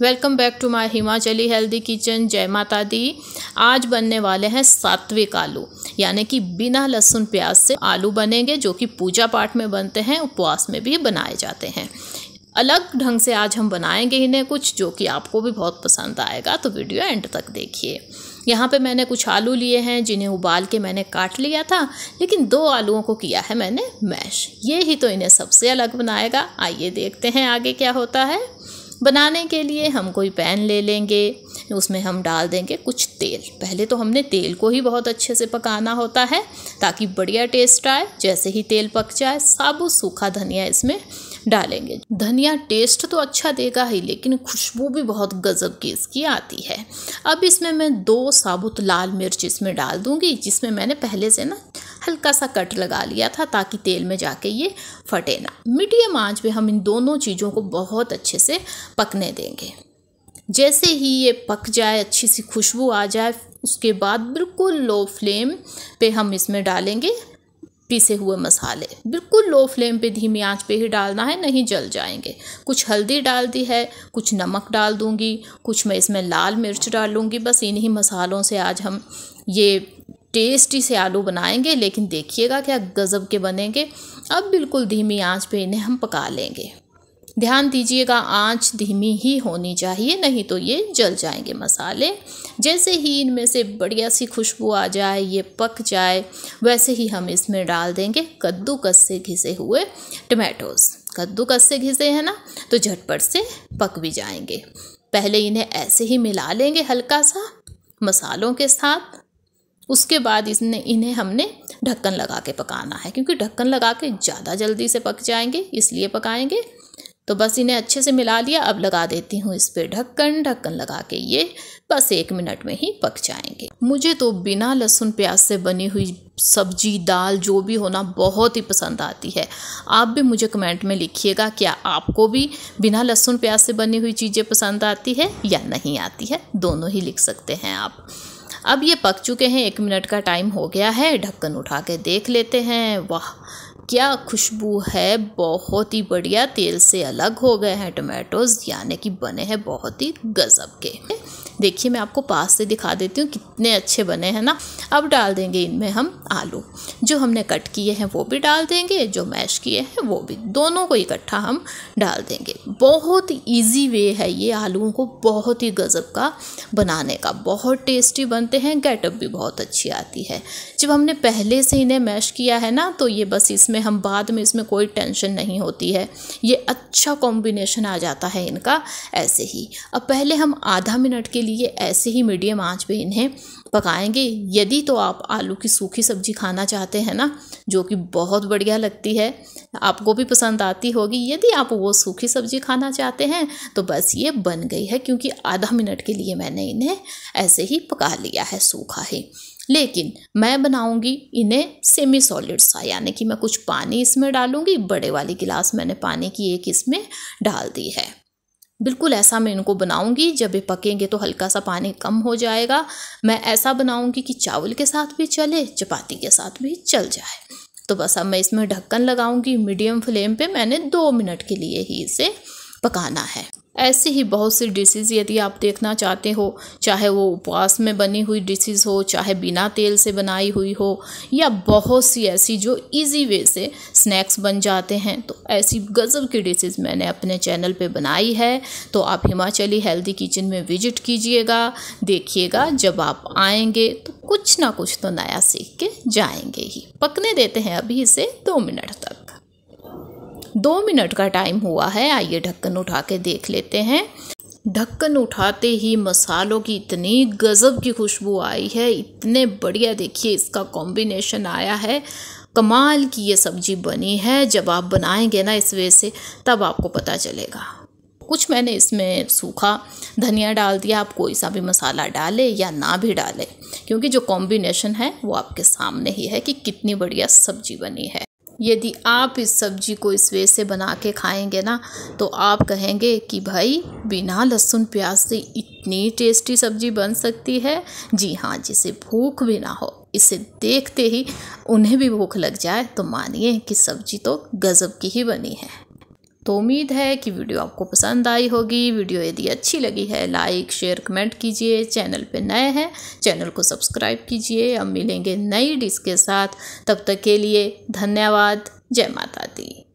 welcome back to my Himachali healthy kitchen जय माता दी आज बनने वाले हैं सात्विक आलू यानी कि बिना लहसुन प्याज से आलू बनेंगे जो कि पूजा पाठ में बनते हैं उपवास में भी बनाए जाते हैं अलग ढंग से आज हम बनाएंगे इन्हें कुछ जो कि आपको भी बहुत पसंद आएगा तो वीडियो एंड तक देखिए यहाँ पे मैंने कुछ आलू लिए हैं जिन्हें उबाल के मैंने काट लिया था लेकिन दो आलूओं को किया है मैंने मैश ये ही तो इन्हें सबसे अलग बनाएगा आइए देखते हैं आगे क्या होता है बनाने के लिए हम कोई पैन ले लेंगे उसमें हम डाल देंगे कुछ तेल पहले तो हमने तेल को ही बहुत अच्छे से पकाना होता है ताकि बढ़िया टेस्ट आए जैसे ही तेल पक जाए साबुत सूखा धनिया इसमें डालेंगे धनिया टेस्ट तो अच्छा देगा ही लेकिन खुशबू भी बहुत गजब की इसकी आती है अब इसमें मैं दो साबुत लाल मिर्च इसमें डाल दूँगी जिसमें मैंने पहले से ना हल्का सा कट लगा लिया था ताकि तेल में जाके ये फटे ना मीडियम आंच पे हम इन दोनों चीज़ों को बहुत अच्छे से पकने देंगे जैसे ही ये पक जाए अच्छी सी खुशबू आ जाए उसके बाद बिल्कुल लो फ्लेम पे हम इसमें डालेंगे पीसे हुए मसाले बिल्कुल लो फ्लेम पे धीमी आंच पे ही डालना है नहीं जल जाएंगे कुछ हल्दी डाल दी है कुछ नमक डाल दूंगी कुछ मैं इसमें लाल मिर्च डालूंगी बस इन्हीं मसालों से आज हम ये टेस्टी से आलू बनाएंगे लेकिन देखिएगा क्या गज़ब के बनेंगे अब बिल्कुल धीमी आंच पे इन्हें हम पका लेंगे ध्यान दीजिएगा आंच धीमी ही होनी चाहिए नहीं तो ये जल जाएंगे मसाले जैसे ही इनमें से बढ़िया सी खुशबू आ जाए ये पक जाए वैसे ही हम इसमें डाल देंगे कद्दूकस से घिसे हुए टमाटोज़ कद्दूकस से घिसे हैं ना तो झटपट से पक भी जाएंगे पहले इन्हें ऐसे ही मिला लेंगे हल्का सा मसालों के साथ उसके बाद इसने इन्हें हमने ढक्कन लगा के पकाना है क्योंकि ढक्कन लगा के ज़्यादा जल्दी से पक जाएंगे इसलिए पकाएंगे तो बस इन्हें अच्छे से मिला लिया अब लगा देती हूँ इस पर ढक्कन ढक्कन लगा के ये बस एक मिनट में ही पक जाएंगे मुझे तो बिना लहसुन प्याज से बनी हुई सब्जी दाल जो भी होना बहुत ही पसंद आती है आप भी मुझे कमेंट में लिखिएगा क्या आपको भी बिना लहसुन प्याज से बनी हुई चीज़ें पसंद आती है या नहीं आती है दोनों ही लिख सकते हैं आप अब ये पक चुके हैं एक मिनट का टाइम हो गया है ढक्कन उठा के देख लेते हैं वाह क्या खुशबू है बहुत ही बढ़िया तेल से अलग हो गए हैं टमाटोज़ यानी कि बने हैं बहुत ही गज़ब के देखिए मैं आपको पास से दिखा देती हूँ कितने अच्छे बने हैं ना अब डाल देंगे इनमें हम आलू जो हमने कट किए हैं वो भी डाल देंगे जो मैश किए हैं वो भी दोनों को इकट्ठा हम डाल देंगे बहुत ईजी वे है ये आलूओं को बहुत ही गज़ब का बनाने का बहुत टेस्टी बनते हैं गेटअप भी बहुत अच्छी आती है जब हमने पहले से इन्हें मैश किया है ना तो ये बस इसमें हम बाद में इसमें कोई टेंशन नहीं होती है ये अच्छा कॉम्बिनेशन आ जाता है इनका ऐसे ही अब पहले हम आधा मिनट के लिए ऐसे ही मीडियम आंच पे इन्हें पकाएंगे यदि तो आप आलू की सूखी सब्जी खाना चाहते हैं ना जो कि बहुत बढ़िया लगती है आपको भी पसंद आती होगी यदि आप वो सूखी सब्जी खाना चाहते हैं तो बस ये बन गई है क्योंकि आधा मिनट के लिए मैंने इन्हें ऐसे ही पका लिया है सूखा ही लेकिन मैं बनाऊंगी इन्हें सेमी सॉलिड सा यानी कि मैं कुछ पानी इसमें डालूंगी बड़े वाली गिलास मैंने पानी की एक इसमें डाल दी है बिल्कुल ऐसा मैं इनको बनाऊंगी जब ये पकेंगे तो हल्का सा पानी कम हो जाएगा मैं ऐसा बनाऊंगी कि चावल के साथ भी चले चपाती के साथ भी चल जाए तो बस अब मैं इसमें ढक्कन लगाऊंगी मीडियम फ्लेम पे मैंने दो मिनट के लिए ही इसे पकाना है ऐसे ही बहुत सी डिशेज़ यदि आप देखना चाहते हो चाहे वो उपवास में बनी हुई डिशेज़ हो चाहे बिना तेल से बनाई हुई हो या बहुत सी ऐसी जो इजी वे से स्नैक्स बन जाते हैं तो ऐसी गज़ब की डिशेज़ मैंने अपने चैनल पे बनाई है तो आप हिमाचली हेल्दी किचन में विजिट कीजिएगा देखिएगा जब आप आएंगे तो कुछ ना कुछ तो नया सीख के जाएंगे ही पकने देते हैं अभी इसे दो मिनट तक दो मिनट का टाइम हुआ है आइए ढक्कन उठा के देख लेते हैं ढक्कन उठाते ही मसालों की इतनी गज़ब की खुशबू आई है इतने बढ़िया देखिए इसका कॉम्बिनेशन आया है कमाल की ये सब्ज़ी बनी है जब आप बनाएंगे ना इस वजह से तब आपको पता चलेगा कुछ मैंने इसमें सूखा धनिया डाल दिया आप कोई सा भी मसाला डालें या ना भी डालें क्योंकि जो कॉम्बिनेशन है वो आपके सामने ही है कि कितनी बढ़िया सब्जी बनी है यदि आप इस सब्जी को इस वे से बना के खाएंगे ना तो आप कहेंगे कि भाई बिना लहसुन प्याज से इतनी टेस्टी सब्जी बन सकती है जी हाँ जिसे भूख भी ना हो इसे देखते ही उन्हें भी भूख लग जाए तो मानिए कि सब्जी तो गज़ब की ही बनी है तो उम्मीद है कि वीडियो आपको पसंद आई होगी वीडियो यदि अच्छी लगी है लाइक शेयर कमेंट कीजिए चैनल पे नए हैं चैनल को सब्सक्राइब कीजिए हम मिलेंगे नई डिश के साथ तब तक के लिए धन्यवाद जय माता दी